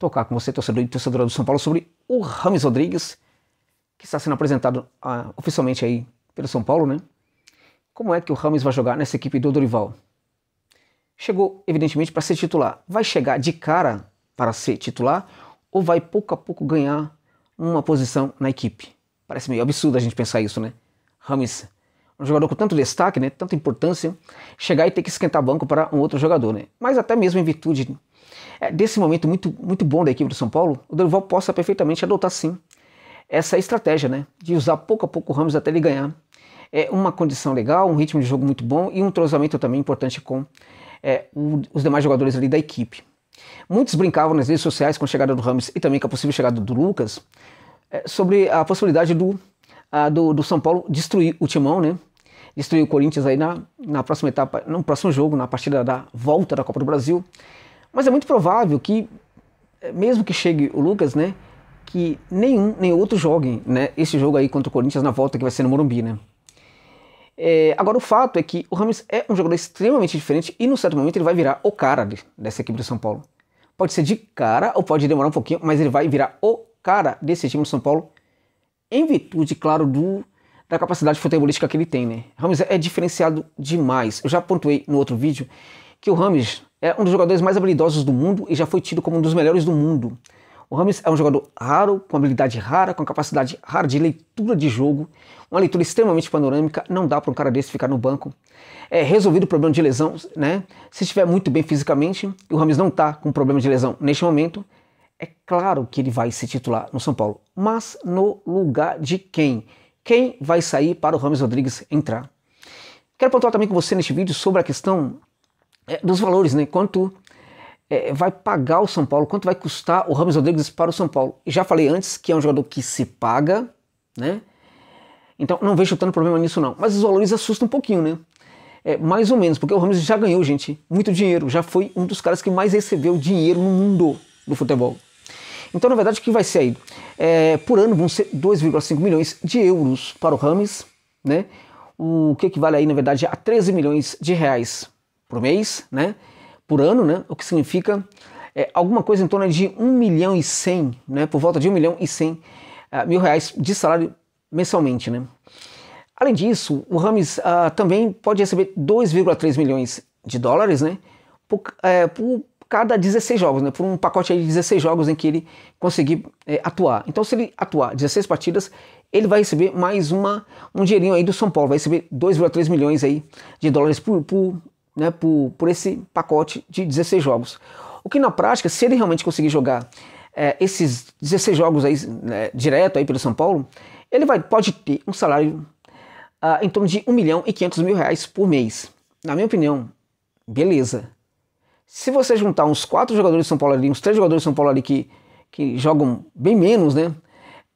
tocar com você, torcedor e torcedora do São Paulo, sobre o Rames Rodrigues, que está sendo apresentado ah, oficialmente aí pelo São Paulo, né? Como é que o Rames vai jogar nessa equipe do Dorival? Chegou, evidentemente, para ser titular. Vai chegar de cara para ser titular ou vai pouco a pouco ganhar uma posição na equipe? Parece meio absurdo a gente pensar isso, né? Rames, um jogador com tanto destaque, né, tanta importância, chegar e ter que esquentar banco para um outro jogador, né? Mas até mesmo em virtude é, desse momento muito, muito bom da equipe do São Paulo, o Dorival possa perfeitamente adotar sim essa estratégia, né? De usar pouco a pouco o Ramos até ele ganhar é, uma condição legal, um ritmo de jogo muito bom e um trozamento também importante com é, o, os demais jogadores ali da equipe. Muitos brincavam nas redes sociais com a chegada do Ramos e também com a possível chegada do Lucas é, sobre a possibilidade do, a, do, do, São Paulo destruir o Timão, né? Destruir o Corinthians aí na, na próxima etapa, no próximo jogo, na partida da volta da Copa do Brasil. Mas é muito provável que, eh, mesmo que chegue o Lucas, né? Que nenhum nem outro joguem né, esse jogo aí contra o Corinthians na volta que vai ser no Morumbi, né? É, agora, o fato é que o Ramos é um jogador extremamente diferente e, num certo momento, ele vai virar o cara de, dessa equipe do São Paulo. Pode ser de cara ou pode demorar um pouquinho, mas ele vai virar o cara desse time do São Paulo em virtude, claro, do, da capacidade futebolística que ele tem, né? Ramos é diferenciado demais. Eu já pontuei no outro vídeo que o Ramos é um dos jogadores mais habilidosos do mundo e já foi tido como um dos melhores do mundo. O Rames é um jogador raro, com habilidade rara, com capacidade rara de leitura de jogo, uma leitura extremamente panorâmica, não dá para um cara desse ficar no banco. É resolvido o problema de lesão, né? Se estiver muito bem fisicamente, e o Rames não está com problema de lesão neste momento, é claro que ele vai se titular no São Paulo. Mas no lugar de quem? Quem vai sair para o Rames Rodrigues entrar? Quero pontuar também com você neste vídeo sobre a questão é, dos valores, né? Quanto é, vai pagar o São Paulo, quanto vai custar o Ramos Rodrigues para o São Paulo. Já falei antes que é um jogador que se paga, né? Então não vejo tanto problema nisso não. Mas os valores assustam um pouquinho, né? É, mais ou menos, porque o Ramos já ganhou, gente, muito dinheiro. Já foi um dos caras que mais recebeu dinheiro no mundo do futebol. Então, na verdade, o que vai ser aí? É, por ano vão ser 2,5 milhões de euros para o Rames, né? O que equivale aí, na verdade, a 13 milhões de reais por mês, né? Por ano, né? O que significa é, alguma coisa em torno de 1 milhão e 100, né? Por volta de 1 milhão e 100 uh, ah, mil reais de salário mensalmente, né? Além disso, o Rames uh, também pode receber 2,3 milhões de dólares, né? Por, é, por, cada 16 jogos, né? Por um pacote de 16 jogos em que ele conseguir é, atuar. Então, se ele atuar 16 partidas, ele vai receber mais uma, um dinheirinho aí do São Paulo, vai receber 2,3 milhões aí de dólares por, por né, por, por esse pacote de 16 jogos. O que na prática, se ele realmente conseguir jogar é, esses 16 jogos aí, né, direto aí pelo São Paulo, ele vai, pode ter um salário ah, em torno de 1 milhão e 500 mil reais por mês. Na minha opinião, beleza. Se você juntar uns quatro jogadores de São Paulo ali, uns três jogadores de São Paulo ali que, que jogam bem menos, né?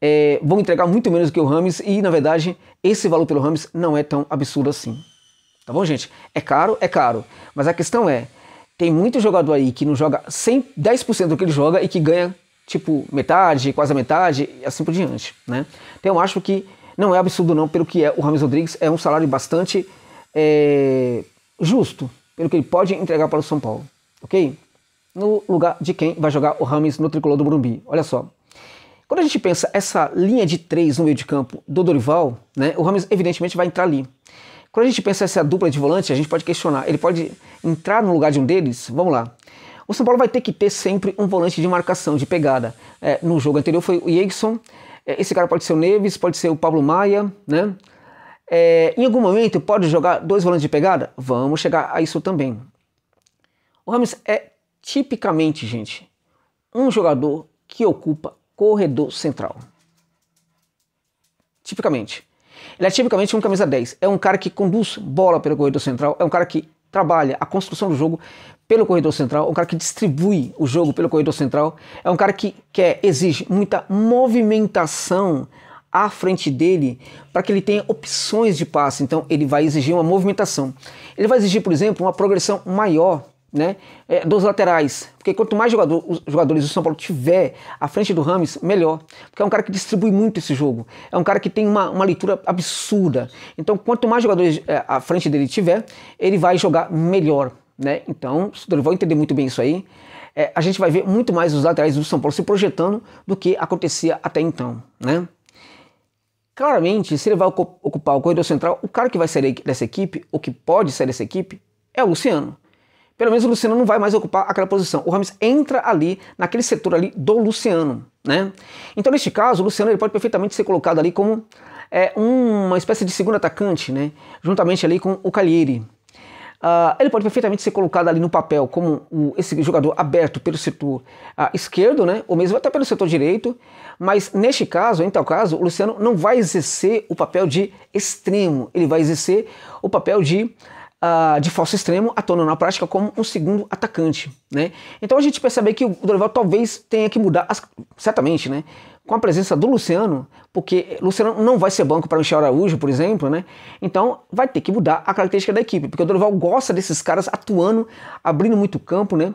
É, vão entregar muito menos do que o Rames e, na verdade, esse valor pelo Rames não é tão absurdo assim. Tá bom, gente? É caro, é caro. Mas a questão é, tem muito jogador aí que não joga 100, 10% do que ele joga e que ganha, tipo, metade, quase a metade, e assim por diante, né? Então eu acho que não é absurdo não, pelo que é o Rames Rodrigues, é um salário bastante é, justo, pelo que ele pode entregar para o São Paulo, ok? No lugar de quem vai jogar o Rames no tricolor do Morumbi, olha só. Quando a gente pensa essa linha de três no meio de campo do Dorival, né, o Rames evidentemente vai entrar ali. Quando a gente pensa essa dupla de volante, a gente pode questionar. Ele pode entrar no lugar de um deles? Vamos lá. O São Paulo vai ter que ter sempre um volante de marcação, de pegada. É, no jogo anterior foi o Yegson. É, esse cara pode ser o Neves, pode ser o Pablo Maia, né? É, em algum momento pode jogar dois volantes de pegada? Vamos chegar a isso também. O Ramos é tipicamente, gente, um jogador que ocupa corredor central. Tipicamente. Ele é tipicamente um camisa 10. É um cara que conduz bola pelo corredor central, é um cara que trabalha a construção do jogo pelo corredor central, é um cara que distribui o jogo pelo corredor central, é um cara que quer, é, exige muita movimentação à frente dele para que ele tenha opções de passe. Então ele vai exigir uma movimentação. Ele vai exigir, por exemplo, uma progressão maior né, é, dos laterais. Porque quanto mais jogador, jogadores o São Paulo tiver à frente do Rames, melhor. Porque é um cara que distribui muito esse jogo. É um cara que tem uma, uma leitura absurda. Então, quanto mais jogadores é, à frente dele tiver, ele vai jogar melhor. Né? Então, o Dorival entender muito bem isso aí. É, a gente vai ver muito mais os laterais do São Paulo se projetando do que acontecia até então. Né? Claramente, se ele vai ocupar o corredor central, o cara que vai sair dessa equipe, ou que pode sair dessa equipe, é o Luciano pelo menos o Luciano não vai mais ocupar aquela posição. O Ramos entra ali, naquele setor ali do Luciano, né? Então, neste caso, o Luciano ele pode perfeitamente ser colocado ali como é, uma espécie de segundo atacante, né? Juntamente ali com o Calieri. Uh, ele pode perfeitamente ser colocado ali no papel como o, esse jogador aberto pelo setor uh, esquerdo, né? Ou mesmo até pelo setor direito. Mas neste caso, em tal caso, o Luciano não vai exercer o papel de extremo. Ele vai exercer o papel de uh, de falso extremo, atuando na prática como um segundo atacante. Né? Então a gente percebe que o Dorival talvez tenha que mudar, as, certamente, né? com a presença do Luciano, porque Luciano não vai ser banco para o Michel Araújo, por exemplo, né? Então vai ter que mudar a característica da equipe, porque o Dorival gosta desses caras atuando, abrindo muito campo, né?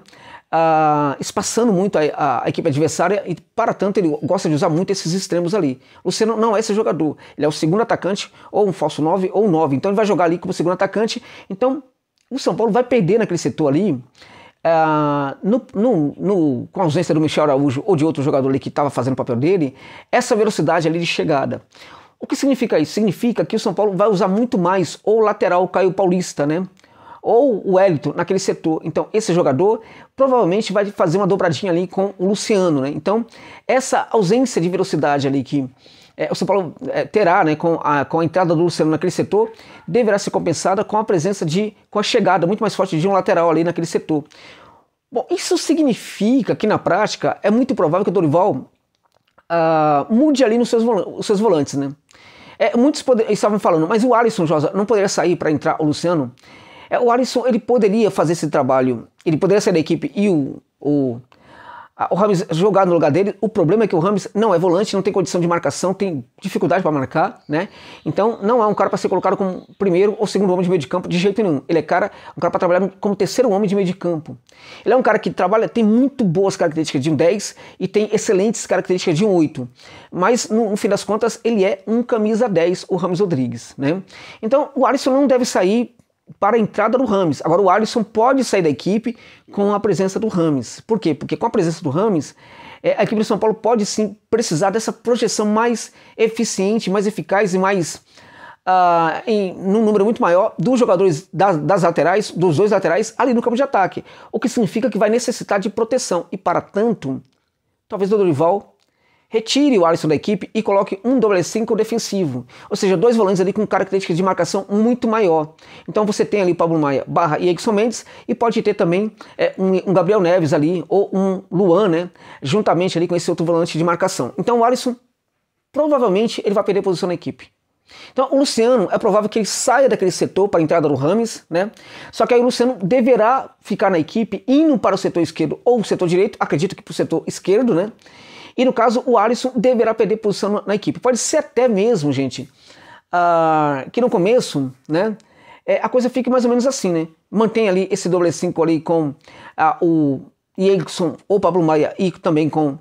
ah, espaçando muito a, a, a, equipe adversária e, para tanto, ele gosta de usar muito esses extremos ali. Luciano não é esse jogador, ele é o segundo atacante, ou um falso 9 ou 9, então ele vai jogar ali como segundo atacante. Então o São Paulo vai perder naquele setor ali. Ah, no, no, no, com a ausência do Michel Araújo ou de outro jogador ali que estava fazendo o papel dele, essa velocidade ali de chegada. O que significa isso? Significa que o São Paulo vai usar muito mais o lateral Caio Paulista, né? ou o Wellington naquele setor. Então, esse jogador provavelmente vai fazer uma dobradinha ali com o Luciano, né? Então, essa ausência de velocidade ali que é, o São Paulo é, terá, né, com a, com a entrada do Luciano naquele setor, deverá ser compensada com a presença de, com a chegada muito mais forte de um lateral ali naquele setor. Bom, isso significa que na prática é muito provável que o Dorival uh, mude ali nos seus, os seus volantes, né? É, muitos poder, estavam falando, mas o Alisson Josa não poderia sair para entrar o Luciano? É, o Alisson ele poderia fazer esse trabalho, ele poderia ser da equipe e o, o, o Rames jogar no lugar dele. O problema é que o Rames não é volante, não tem condição de marcação, tem dificuldade para marcar, né? Então não é um cara para ser colocado como primeiro ou segundo homem de meio de campo de jeito nenhum. Ele é cara, um cara para trabalhar como terceiro homem de meio de campo. Ele é um cara que trabalha, tem muito boas características de um 10 e tem excelentes características de um 8. Mas no, no fim das contas, ele é um camisa 10, o Rames Rodrigues, né? Então o Alisson não deve sair para a entrada do Rames. Agora o Alisson pode sair da equipe com a presença do Rames. Por quê? Porque com a presença do Rames, é, a equipe do São Paulo pode sim precisar dessa projeção mais eficiente, mais eficaz e mais uh, em num número muito maior dos jogadores das, das laterais, dos dois laterais ali no campo de ataque. O que significa que vai necessitar de proteção e para tanto, talvez o Dorival retire o Alisson da equipe e coloque um doble 5 defensivo, ou seja, dois volantes ali com características de marcação muito maior. Então você tem ali o Pablo Maia barra e Edson Mendes e pode ter também é, um, um, Gabriel Neves ali ou um Luan, né, juntamente ali com esse outro volante de marcação. Então o Alisson provavelmente ele vai perder posição na equipe. Então, o Luciano é provável que ele saia daquele setor para a entrada do Rames, né? Só que aí o Luciano deverá ficar na equipe indo para o setor esquerdo ou o setor direito, acredito que para o setor esquerdo, né? E no caso, o Alisson deverá perder posição na equipe. Pode ser até mesmo, gente, uh, que no começo, né? É, a coisa fique mais ou menos assim, né? Mantém ali esse doble 5 ali com uh, o Erickson ou Pablo Maia e também com uh,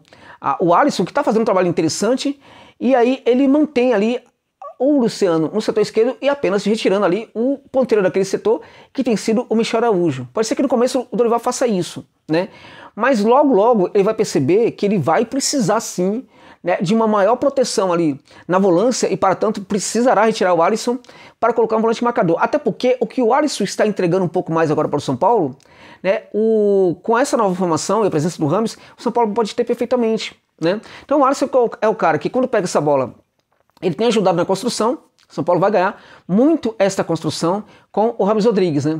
o Alisson, que está fazendo um trabalho interessante. E aí ele mantém ali o Luciano no setor esquerdo e apenas retirando ali o ponteiro daquele setor que tem sido o Michel Araújo. Pode ser que no começo o Dorival faça isso, né? Mas logo, logo ele vai perceber que ele vai precisar sim né, de uma maior proteção ali na volância e, para tanto, precisará retirar o Alisson para colocar um volante marcador. Até porque o que o Alisson está entregando um pouco mais agora para o São Paulo, né, o, com essa nova formação e a presença do Ramos, o São Paulo pode ter perfeitamente. Né? Então o Alisson é, é o cara que, quando pega essa bola, ele tem ajudado na construção, são Paulo vai ganhar muito esta construção com o Ramos Rodrigues, né?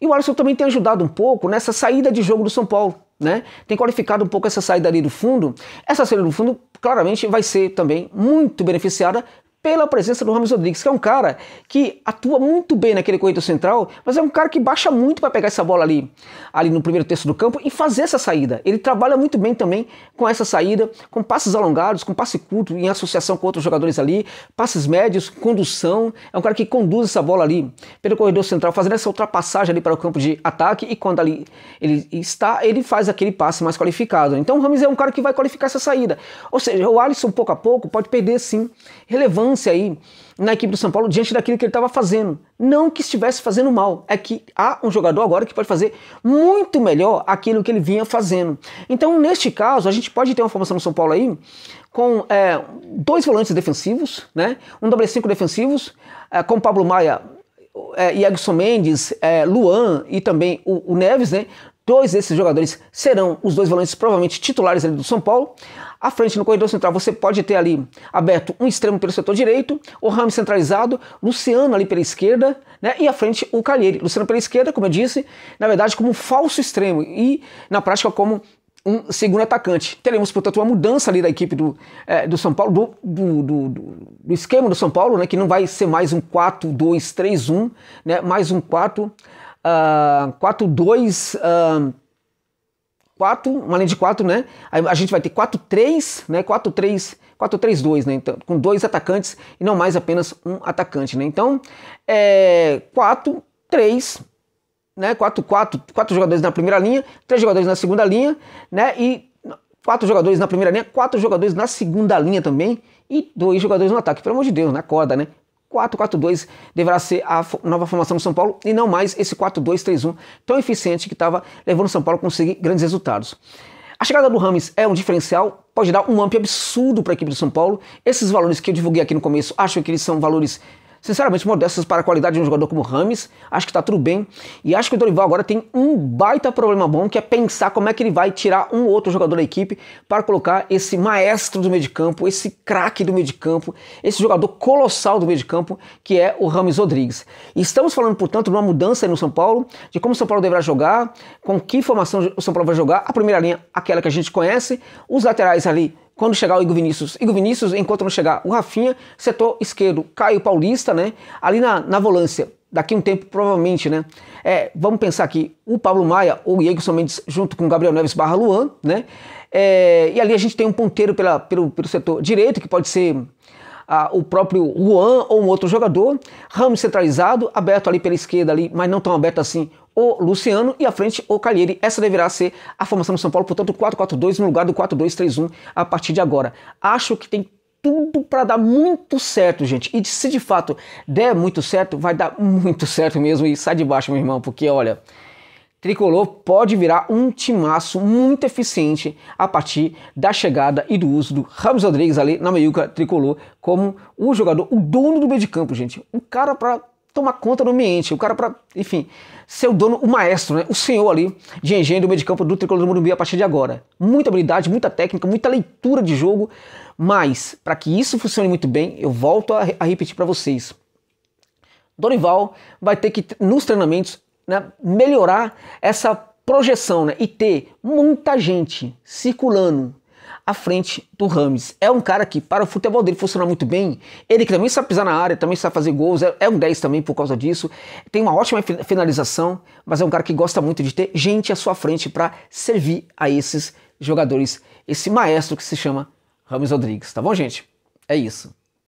E o Alisson também tem ajudado um pouco nessa saída de jogo do São Paulo, né, tem qualificado um pouco essa saída ali do fundo, essa saída do fundo claramente vai ser também muito beneficiada pela presença do Ramos Rodrigues, que é um cara que atua muito bem naquele corredor central, mas é um cara que baixa muito para pegar essa bola ali, ali no primeiro terço do campo e fazer essa saída. Ele trabalha muito bem também com essa saída, com passes alongados, com passe curto em associação com outros jogadores ali, passes médios, condução. É um cara que conduz essa bola ali pelo corredor central, fazendo essa ultrapassagem ali para o campo de ataque e quando ali ele está, ele faz aquele passe mais qualificado. Então o Ramos é um cara que vai qualificar essa saída. Ou seja, o Alisson pouco a pouco pode perder sim relevância aí na equipe do São Paulo diante daquilo que ele estava fazendo. Não que estivesse fazendo mal, é que há um jogador agora que pode fazer muito melhor aquilo que ele vinha fazendo. Então, neste caso, a gente pode ter uma formação no São Paulo aí com é, dois volantes defensivos, né? um W5 defensivos, é, com Pablo Maia é, Iagson Mendes, é, Luan e também o, o, Neves, né? Dois desses jogadores serão os dois volantes provavelmente titulares do São Paulo. À frente, no corredor central, você pode ter ali aberto um extremo pelo setor direito, o Ramos centralizado, Luciano ali pela esquerda, né? E à frente o Calheiro. Luciano pela esquerda, como eu disse, na verdade como um falso extremo e na prática como um segundo atacante. Teremos, portanto, uma mudança ali da equipe do, é, do São Paulo, do, do, do, do, esquema do São Paulo, né, que não vai ser mais um 4-2-3-1, né, mais um 4 4, 2, uh, 4, uma linha de 4, né? Aí a gente vai ter 4, 3, né? 4, 3, 4, 3, 2, né? Então, com dois atacantes e não mais apenas um atacante, né? Então, é 4, 3, né? 4, 4, 4 jogadores na primeira linha, 3 jogadores na segunda linha, né? E 4 jogadores na primeira linha, 4 jogadores na segunda linha também e dois jogadores no ataque. Pelo amor de Deus, na corda, né? 4-4-2 deverá ser a nova formação do São Paulo e não mais esse 4-2-3-1 tão eficiente que estava levando o São Paulo a conseguir grandes resultados. A chegada do Rames é um diferencial, pode dar um amplo absurdo para a equipe do São Paulo. Esses valores que eu divulguei aqui no começo, acho que eles são valores Sinceramente, modestas para a qualidade de um jogador como Rames, acho que está tudo bem. E acho que o Dorival agora tem um baita problema bom, que é pensar como é que ele vai tirar um outro jogador da equipe para colocar esse maestro do meio de campo, esse craque do meio de campo, esse jogador colossal do meio de campo, que é o Rames Rodrigues. estamos falando, portanto, de uma mudança no São Paulo, de como o São Paulo deverá jogar, com que formação o São Paulo vai jogar. A primeira linha, aquela que a gente conhece, os laterais ali quando chegar o Igor Vinícius. Igor Vinícius, enquanto não chegar o Rafinha, setor esquerdo, Caio Paulista, né? Ali na, na volância, daqui um tempo, provavelmente, né? É, vamos pensar aqui, o Pablo Maia ou o Iegson Mendes junto com o Gabriel Neves barra Luan, né? É, e ali a gente tem um ponteiro pela, pelo, pelo setor direito, que pode ser ah, o próprio Juan ou um outro jogador, ramo centralizado, aberto ali pela esquerda ali, mas não tão aberto assim o Luciano e à frente o Calheiri. Essa deverá ser a formação do São Paulo, portanto 4-4-2 no lugar do 4-2-3-1 a partir de agora. Acho que tem tudo para dar muito certo, gente. E se de fato der muito certo, vai dar muito certo mesmo e sai de baixo, meu irmão, porque olha, Tricolor pode virar um timaço muito eficiente a partir da chegada e do uso do Ramos Rodrigues ali na meiuca tricolor como o jogador, o dono do meio de campo, gente. O cara para tomar conta do ambiente, o cara para, enfim, ser o dono, o maestro, né? o senhor ali de engenho do meio de campo do Tricolor do Morumbi a partir de agora. Muita habilidade, muita técnica, muita leitura de jogo, mas para que isso funcione muito bem, eu volto a, a repetir para vocês. Dorival vai ter que, nos treinamentos, né, melhorar essa projeção né, e ter muita gente circulando à frente do Rames. É um cara que, para o futebol dele funcionar muito bem, ele que também sabe pisar na área, também sabe fazer gols, é, é um 10 também por causa disso, tem uma ótima finalização, mas é um cara que gosta muito de ter gente à sua frente para servir a esses jogadores, esse maestro que se chama Rames Rodrigues, tá bom, gente? É isso.